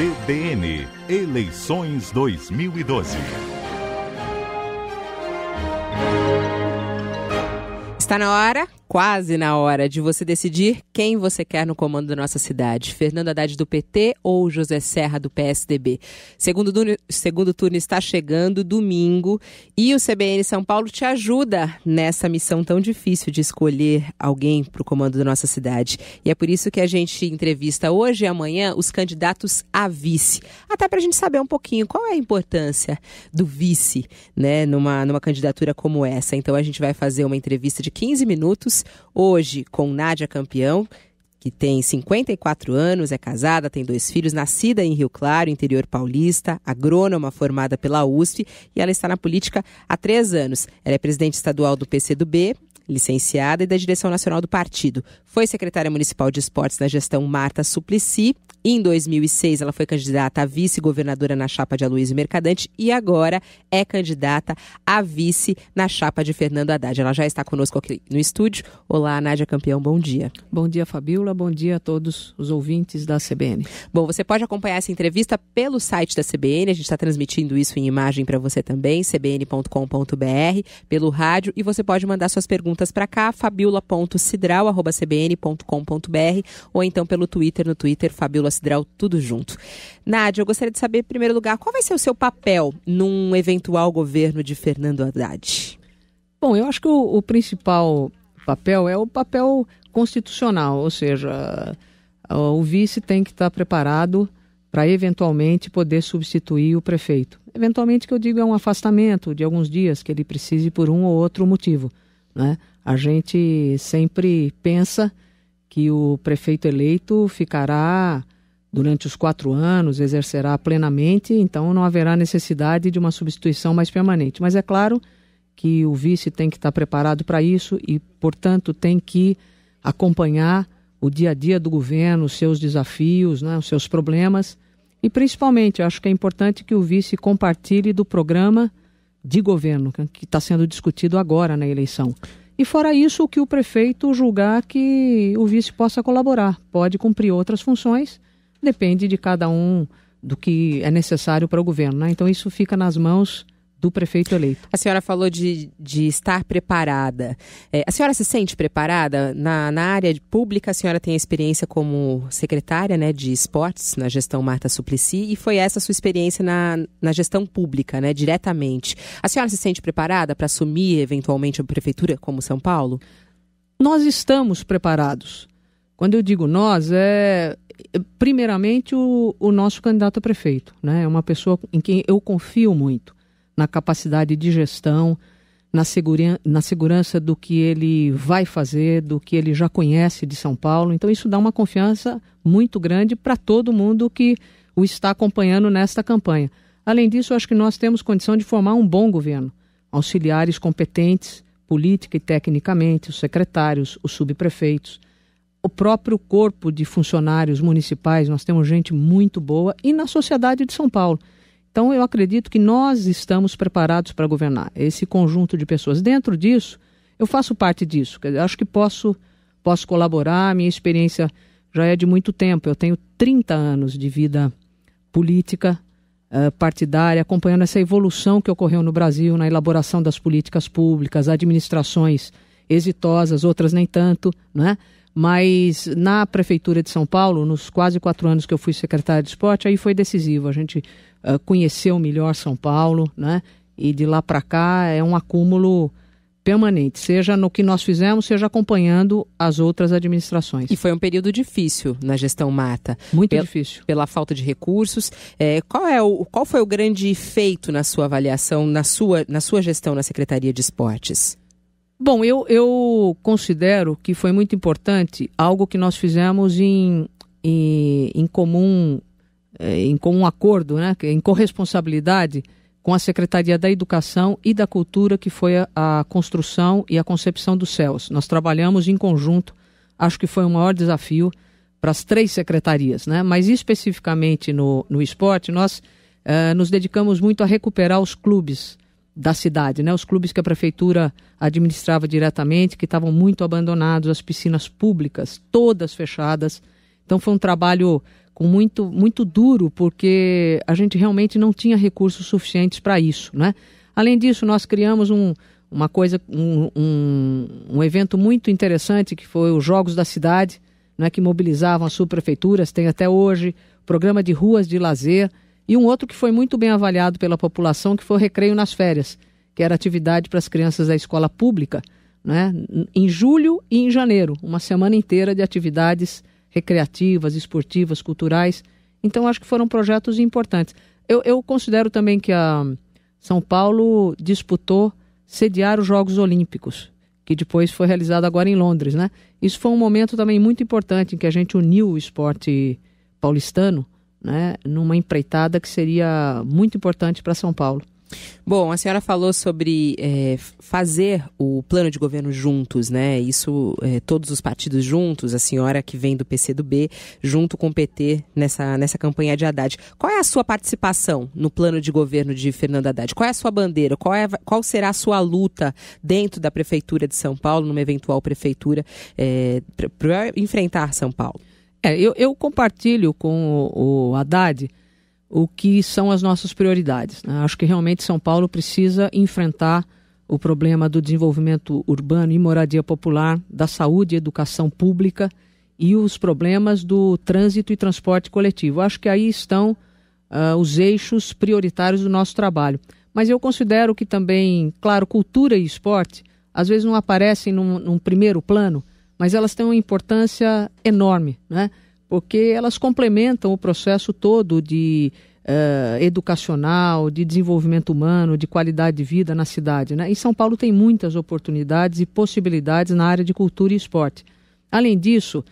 CBN Eleições 2012. Está na hora quase na hora de você decidir quem você quer no comando da nossa cidade: Fernando Haddad do PT ou José Serra do PSDB. Segundo, turno, segundo turno está chegando domingo e o CBN São Paulo te ajuda nessa missão tão difícil de escolher alguém para o comando da nossa cidade. E é por isso que a gente entrevista hoje e amanhã os candidatos a vice, até para a gente saber um pouquinho qual é a importância do vice, né, numa, numa candidatura como essa. Então a gente vai fazer uma entrevista de 15 minutos Hoje, com Nádia Campeão, que tem 54 anos, é casada, tem dois filhos, nascida em Rio Claro, interior paulista, agrônoma formada pela USP e ela está na política há três anos. Ela é presidente estadual do PCdoB licenciada e da direção nacional do partido. Foi secretária municipal de esportes na gestão Marta Suplicy. Em 2006, ela foi candidata a vice-governadora na chapa de Aloysio Mercadante e agora é candidata a vice na chapa de Fernando Haddad. Ela já está conosco aqui no estúdio. Olá, Nádia Campeão, bom dia. Bom dia, Fabiola. Bom dia a todos os ouvintes da CBN. Bom, você pode acompanhar essa entrevista pelo site da CBN. A gente está transmitindo isso em imagem para você também, cbn.com.br, pelo rádio. E você pode mandar suas perguntas perguntas para cá, fabiola.cidral.cbn.com.br ou então pelo Twitter, no Twitter, Fabiola Cidral, tudo junto. Nádia, eu gostaria de saber, em primeiro lugar, qual vai ser o seu papel num eventual governo de Fernando Haddad? Bom, eu acho que o, o principal papel é o papel constitucional, ou seja, o vice tem que estar preparado para eventualmente poder substituir o prefeito. Eventualmente, que eu digo, é um afastamento de alguns dias que ele precise por um ou outro motivo. Né? A gente sempre pensa que o prefeito eleito ficará durante os quatro anos, exercerá plenamente, então não haverá necessidade de uma substituição mais permanente. Mas é claro que o vice tem que estar preparado para isso e, portanto, tem que acompanhar o dia a dia do governo, os seus desafios, né, os seus problemas. E, principalmente, eu acho que é importante que o vice compartilhe do programa de governo que está sendo discutido agora na eleição. E fora isso, o que o prefeito julgar que o vice possa colaborar. Pode cumprir outras funções, depende de cada um do que é necessário para o governo. Né? Então isso fica nas mãos do prefeito eleito. A senhora falou de, de estar preparada. É, a senhora se sente preparada? Na, na área pública, a senhora tem experiência como secretária né, de esportes na gestão Marta Suplicy e foi essa a sua experiência na, na gestão pública, né, diretamente. A senhora se sente preparada para assumir eventualmente a prefeitura como São Paulo? Nós estamos preparados. Quando eu digo nós, é, é primeiramente o, o nosso candidato a prefeito. Né? É uma pessoa em quem eu confio muito na capacidade de gestão, na, segura, na segurança do que ele vai fazer, do que ele já conhece de São Paulo. Então, isso dá uma confiança muito grande para todo mundo que o está acompanhando nesta campanha. Além disso, acho que nós temos condição de formar um bom governo, auxiliares competentes, política e tecnicamente, os secretários, os subprefeitos, o próprio corpo de funcionários municipais, nós temos gente muito boa, e na sociedade de São Paulo. Então, eu acredito que nós estamos preparados para governar esse conjunto de pessoas. Dentro disso, eu faço parte disso. Acho que posso, posso colaborar. Minha experiência já é de muito tempo. Eu tenho 30 anos de vida política, uh, partidária, acompanhando essa evolução que ocorreu no Brasil na elaboração das políticas públicas, administrações exitosas, outras nem tanto, não é? mas na Prefeitura de São Paulo, nos quase quatro anos que eu fui secretária de esporte, aí foi decisivo. A gente uh, conheceu melhor São Paulo, né? E de lá para cá é um acúmulo permanente, seja no que nós fizemos, seja acompanhando as outras administrações. E foi um período difícil na gestão Mata. Muito difícil. Pela falta de recursos. É, qual, é o, qual foi o grande feito na sua avaliação, na sua, na sua gestão na Secretaria de Esportes? Bom, eu, eu considero que foi muito importante algo que nós fizemos em, em, em comum eh, em comum acordo, né, em corresponsabilidade com a Secretaria da Educação e da Cultura, que foi a, a construção e a concepção dos céus. Nós trabalhamos em conjunto, acho que foi o maior desafio para as três secretarias, né? mas especificamente no, no esporte, nós eh, nos dedicamos muito a recuperar os clubes da cidade, né? Os clubes que a prefeitura administrava diretamente, que estavam muito abandonados, as piscinas públicas todas fechadas. Então foi um trabalho com muito muito duro, porque a gente realmente não tinha recursos suficientes para isso, né? Além disso, nós criamos um, uma coisa, um, um, um, evento muito interessante que foi os Jogos da Cidade, né, que mobilizavam as subprefeituras, tem até hoje, programa de ruas de lazer, e um outro que foi muito bem avaliado pela população, que foi o recreio nas férias, que era atividade para as crianças da escola pública, né? em julho e em janeiro, uma semana inteira de atividades recreativas, esportivas, culturais. Então, acho que foram projetos importantes. Eu, eu considero também que a São Paulo disputou sediar os Jogos Olímpicos, que depois foi realizado agora em Londres, né? Isso foi um momento também muito importante em que a gente uniu o esporte paulistano né, numa empreitada que seria muito importante para São Paulo. Bom, a senhora falou sobre é, fazer o plano de governo juntos, né? Isso, é, todos os partidos juntos, a senhora que vem do PCdoB, junto com o PT nessa, nessa campanha de Haddad. Qual é a sua participação no plano de governo de Fernando Haddad? Qual é a sua bandeira? Qual, é, qual será a sua luta dentro da Prefeitura de São Paulo, numa eventual prefeitura, é, para enfrentar São Paulo? É, eu, eu compartilho com o, o Haddad o que são as nossas prioridades. Né? Acho que realmente São Paulo precisa enfrentar o problema do desenvolvimento urbano e moradia popular, da saúde e educação pública e os problemas do trânsito e transporte coletivo. Acho que aí estão uh, os eixos prioritários do nosso trabalho. Mas eu considero que também, claro, cultura e esporte às vezes não aparecem num, num primeiro plano, mas elas têm uma importância enorme, né? porque elas complementam o processo todo de uh, educacional, de desenvolvimento humano, de qualidade de vida na cidade. Né? E São Paulo tem muitas oportunidades e possibilidades na área de cultura e esporte. Além disso,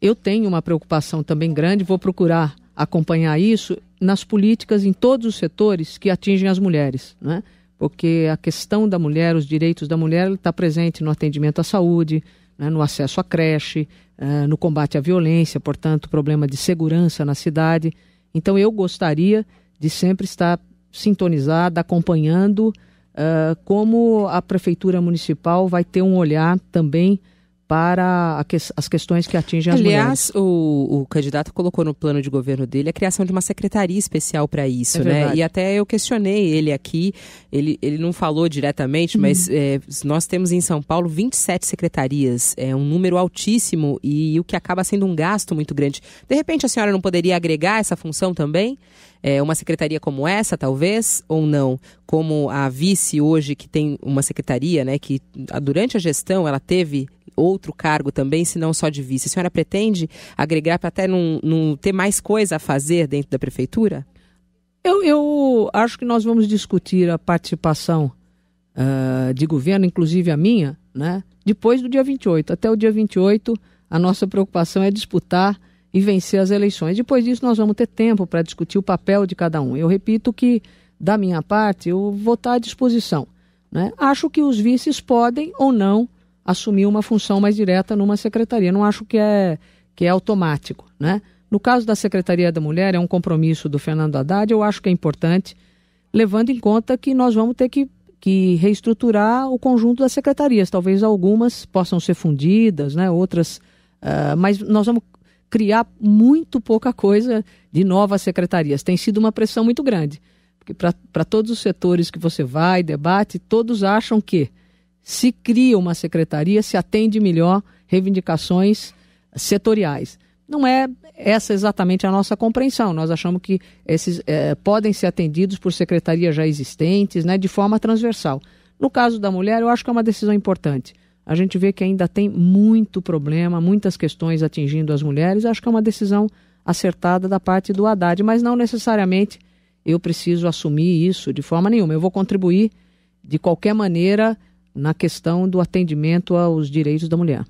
eu tenho uma preocupação também grande, vou procurar acompanhar isso nas políticas em todos os setores que atingem as mulheres, né? porque a questão da mulher, os direitos da mulher, está presente no atendimento à saúde, né, no acesso à creche, uh, no combate à violência, portanto, problema de segurança na cidade. Então, eu gostaria de sempre estar sintonizada, acompanhando uh, como a Prefeitura Municipal vai ter um olhar também para que, as questões que atingem as Aliás, mulheres. Aliás, o, o candidato colocou no plano de governo dele a criação de uma secretaria especial para isso, é né? Verdade. E até eu questionei ele aqui, ele, ele não falou diretamente, mas é, nós temos em São Paulo 27 secretarias, é um número altíssimo e, e o que acaba sendo um gasto muito grande. De repente, a senhora não poderia agregar essa função também? É, uma secretaria como essa, talvez, ou não? Como a vice hoje, que tem uma secretaria, né, que durante a gestão ela teve outro cargo também, se não só de vice? A senhora pretende agregar para até não, ter mais coisa a fazer dentro da prefeitura? Eu, eu acho que nós vamos discutir a participação uh, de governo, inclusive a minha, né? depois do dia 28. Até o dia 28, a nossa preocupação é disputar e vencer as eleições. Depois disso, nós vamos ter tempo para discutir o papel de cada um. Eu repito que, da minha parte, eu vou estar à disposição. Né? Acho que os vices podem ou não assumir uma função mais direta numa secretaria. Não acho que é, que é automático, né? No caso da Secretaria da Mulher, é um compromisso do Fernando Haddad, eu acho que é importante, levando em conta que nós vamos ter que, que reestruturar o conjunto das secretarias. Talvez algumas possam ser fundidas, né? outras. Uh, mas nós vamos criar muito pouca coisa de novas secretarias. Tem sido uma pressão muito grande. Porque para todos os setores que você vai, debate, todos acham que se cria uma secretaria, se atende melhor reivindicações setoriais. Não é essa exatamente a nossa compreensão. Nós achamos que esses é, podem ser atendidos por secretarias já existentes, né, de forma transversal. No caso da mulher, eu acho que é uma decisão importante. A gente vê que ainda tem muito problema, muitas questões atingindo as mulheres. Acho que é uma decisão acertada da parte do Haddad, mas não necessariamente eu preciso assumir isso de forma nenhuma. Eu vou contribuir de qualquer maneira na questão do atendimento aos direitos da mulher.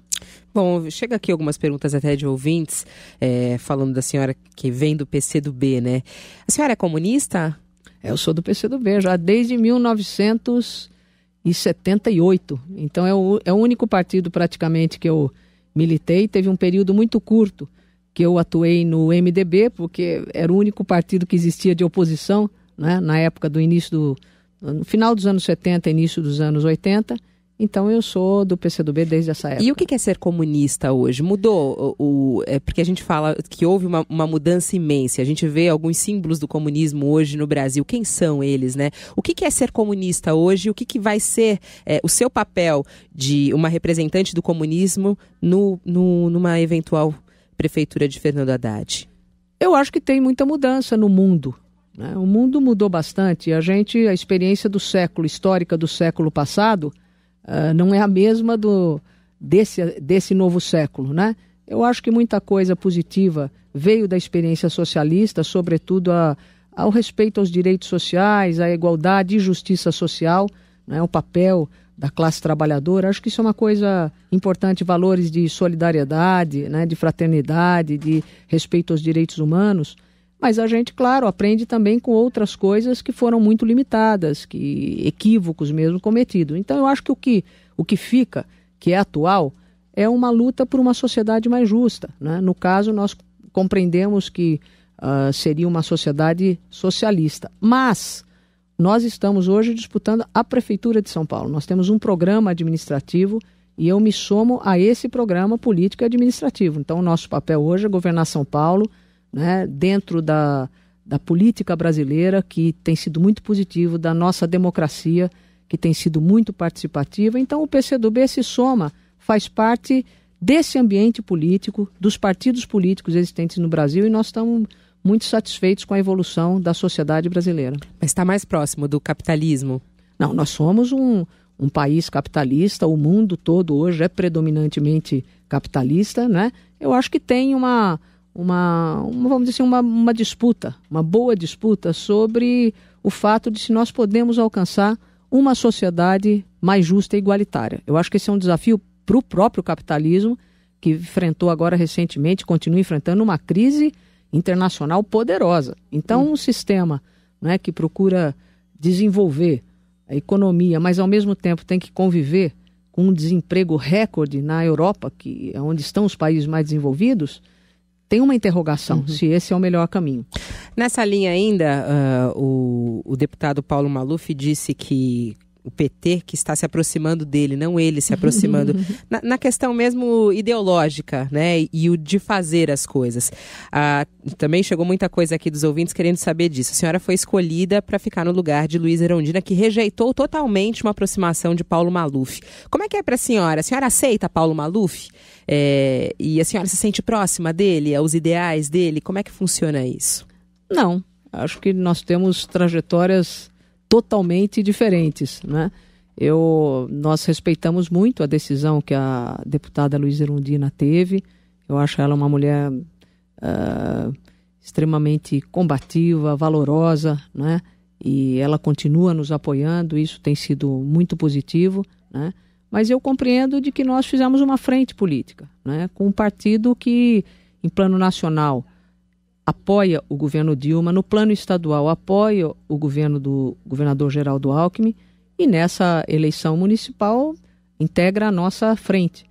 Bom, chega aqui algumas perguntas até de ouvintes, é, falando da senhora que vem do PCdoB, né? A senhora é comunista? Eu sou do PCdoB, já desde 1978. Então é o, é o único partido praticamente que eu militei. Teve um período muito curto que eu atuei no MDB, porque era o único partido que existia de oposição, né? Na época do início do no final dos anos 70, início dos anos 80. Então eu sou do PCdoB desde essa época. E o que é ser comunista hoje? Mudou o, é porque a gente fala que houve uma, uma, mudança imensa. A gente vê alguns símbolos do comunismo hoje no Brasil. Quem são eles, né? O que é ser comunista hoje? O que, que vai ser é, o seu papel de uma representante do comunismo no, no, numa eventual prefeitura de Fernando Haddad? Eu acho que tem muita mudança no mundo. Né? O mundo mudou bastante. A gente, a experiência do século, histórica do século passado, uh, não é a mesma do desse, desse novo século, né? Eu acho que muita coisa positiva veio da experiência socialista, sobretudo a, ao respeito aos direitos sociais, à igualdade e justiça social, né? o papel da classe trabalhadora. Acho que isso é uma coisa importante, valores de solidariedade, né? de fraternidade, de respeito aos direitos humanos. Mas a gente, claro, aprende também com outras coisas que foram muito limitadas, que equívocos mesmo cometidos. Então eu acho que o que, o que fica, que é atual, é uma luta por uma sociedade mais justa. Né? No caso, nós compreendemos que uh, seria uma sociedade socialista. Mas nós estamos hoje disputando a Prefeitura de São Paulo. Nós temos um programa administrativo e eu me somo a esse programa político e administrativo. Então, o nosso papel hoje é governar São Paulo né, dentro da, da política brasileira, que tem sido muito positivo, da nossa democracia, que tem sido muito participativa. Então, o PCdoB se soma, faz parte desse ambiente político, dos partidos políticos existentes no Brasil, e nós estamos muito satisfeitos com a evolução da sociedade brasileira. Mas está mais próximo do capitalismo? Não, nós somos um, um país capitalista, o mundo todo hoje é predominantemente capitalista, né? Eu acho que tem uma, uma, uma vamos dizer assim, uma, uma disputa, uma boa disputa sobre o fato de se nós podemos alcançar uma sociedade mais justa e igualitária. Eu acho que esse é um desafio para o próprio capitalismo, que enfrentou agora recentemente, continua enfrentando uma crise internacional poderosa. Então, um sistema né, que procura desenvolver a economia, mas ao mesmo tempo tem que conviver com um desemprego recorde na Europa, que é onde estão os países mais desenvolvidos, tem uma interrogação uhum. se esse é o melhor caminho. Nessa linha ainda, uh, o, o deputado Paulo Maluf disse que o PT que está se aproximando dele, não ele se aproximando. na, na, questão mesmo ideológica, né? E, o de fazer as coisas. Ah, também chegou muita coisa aqui dos ouvintes querendo saber disso. A senhora foi escolhida para ficar no lugar de Luiz Erondina, que rejeitou totalmente uma aproximação de Paulo Maluf. Como é que é para a senhora? A senhora aceita Paulo Maluf? É, e a senhora se sente próxima dele, aos ideais dele? Como é que funciona isso? Não. Acho que nós temos trajetórias totalmente diferentes, né? Eu, nós respeitamos muito a decisão que a deputada Luiz Erundina teve. Eu acho ela uma mulher uh, extremamente combativa, valorosa, né? E ela continua nos apoiando. Isso tem sido muito positivo, né? Mas eu compreendo de que nós fizemos uma frente política, né? Com um partido que, em plano nacional, apoia o governo Dilma, no plano estadual apoia o governo do governador Geraldo Alckmin e nessa eleição municipal integra a nossa frente.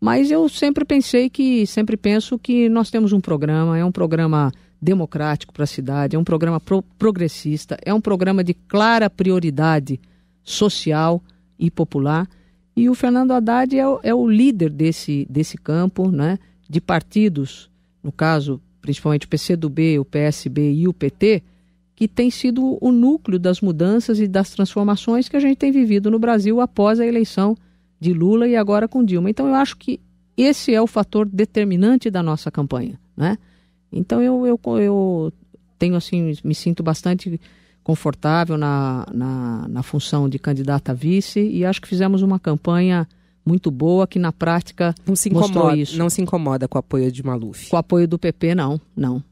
Mas eu sempre pensei que, sempre penso que nós temos um programa, é um programa democrático para a cidade, é um programa pro progressista, é um programa de clara prioridade social e popular. E o Fernando Haddad é o, é o líder desse, desse campo, né, de partidos, no caso, principalmente o PCdoB, o PSB e o PT, que tem sido o núcleo das mudanças e das transformações que a gente tem vivido no Brasil após a eleição de Lula e agora com Dilma. Então eu acho que esse é o fator determinante da nossa campanha, né? Então eu, eu, eu tenho assim, me sinto bastante confortável na, na, na função de candidata a vice e acho que fizemos uma campanha muito boa que na prática não se incomoda, isso. Não se incomoda com o apoio de Maluf. Com o apoio do PP, não, não.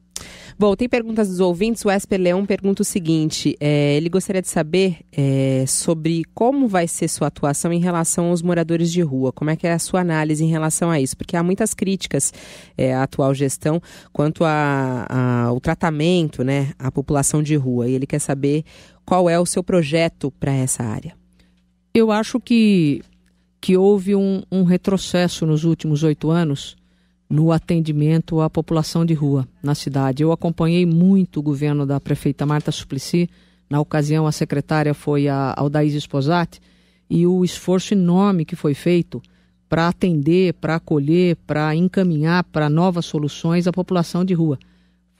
Bom, tem perguntas dos ouvintes. O Esper Leão pergunta o seguinte: é, ele gostaria de saber é, sobre como vai ser sua atuação em relação aos moradores de rua. Como é que é a sua análise em relação a isso? Porque há muitas críticas é, à atual gestão quanto ao tratamento né, à população de rua. E ele quer saber qual é o seu projeto para essa área. Eu acho que que houve um, um retrocesso nos últimos oito anos no atendimento à população de rua na cidade. Eu acompanhei muito o governo da prefeita Marta Suplicy. Na ocasião, a secretária foi a Aldaís Esposati e o esforço enorme que foi feito para atender, para acolher, para encaminhar para novas soluções a população de rua.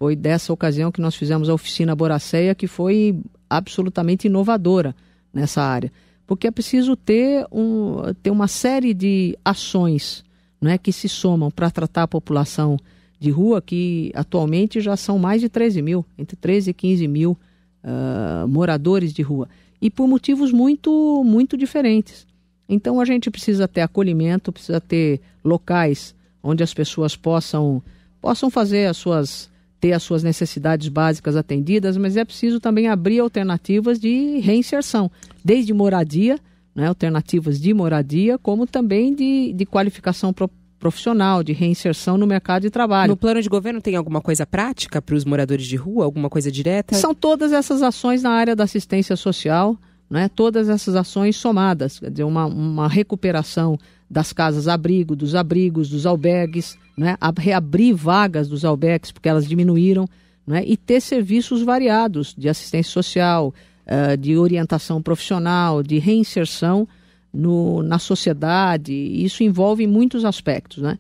Foi dessa ocasião que nós fizemos a oficina Boracéia, que foi absolutamente inovadora nessa área porque é preciso ter, um, ter uma série de ações é, que se somam para tratar a população de rua, que atualmente já são mais de 13 mil, entre 13 e 15 mil uh, moradores de rua, e por motivos muito, muito diferentes. Então a gente precisa ter acolhimento, precisa ter locais onde as pessoas possam, possam fazer as suas ter as suas necessidades básicas atendidas, mas é preciso também abrir alternativas de reinserção, desde moradia, né, alternativas de moradia, como também de, de qualificação profissional, de reinserção no mercado de trabalho. No plano de governo tem alguma coisa prática para os moradores de rua, alguma coisa direta? São todas essas ações na área da assistência social, né, todas essas ações somadas, quer dizer, uma, uma recuperação das casas abrigo, dos abrigos, dos albergues, né? reabrir vagas dos albergues, porque elas diminuíram, né? e ter serviços variados de assistência social, uh, de orientação profissional, de reinserção no, na sociedade. Isso envolve muitos aspectos. Né?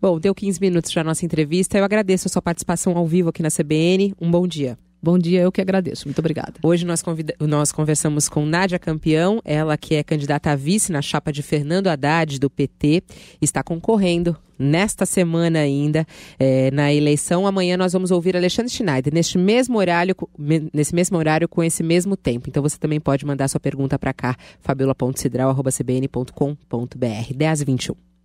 Bom, deu 15 minutos para a nossa entrevista. Eu agradeço a sua participação ao vivo aqui na CBN. Um bom dia. Bom dia, eu que agradeço. Muito obrigada. Hoje nós, convida... nós conversamos com Nádia Campeão, ela que é candidata a vice na chapa de Fernando Haddad, do PT, está concorrendo nesta semana ainda é, na eleição. Amanhã nós vamos ouvir Alexandre Schneider neste mesmo horário, nesse mesmo horário com esse mesmo tempo. Então você também pode mandar sua pergunta para cá, fabiola.cidral.cbn.com.br. 10 21.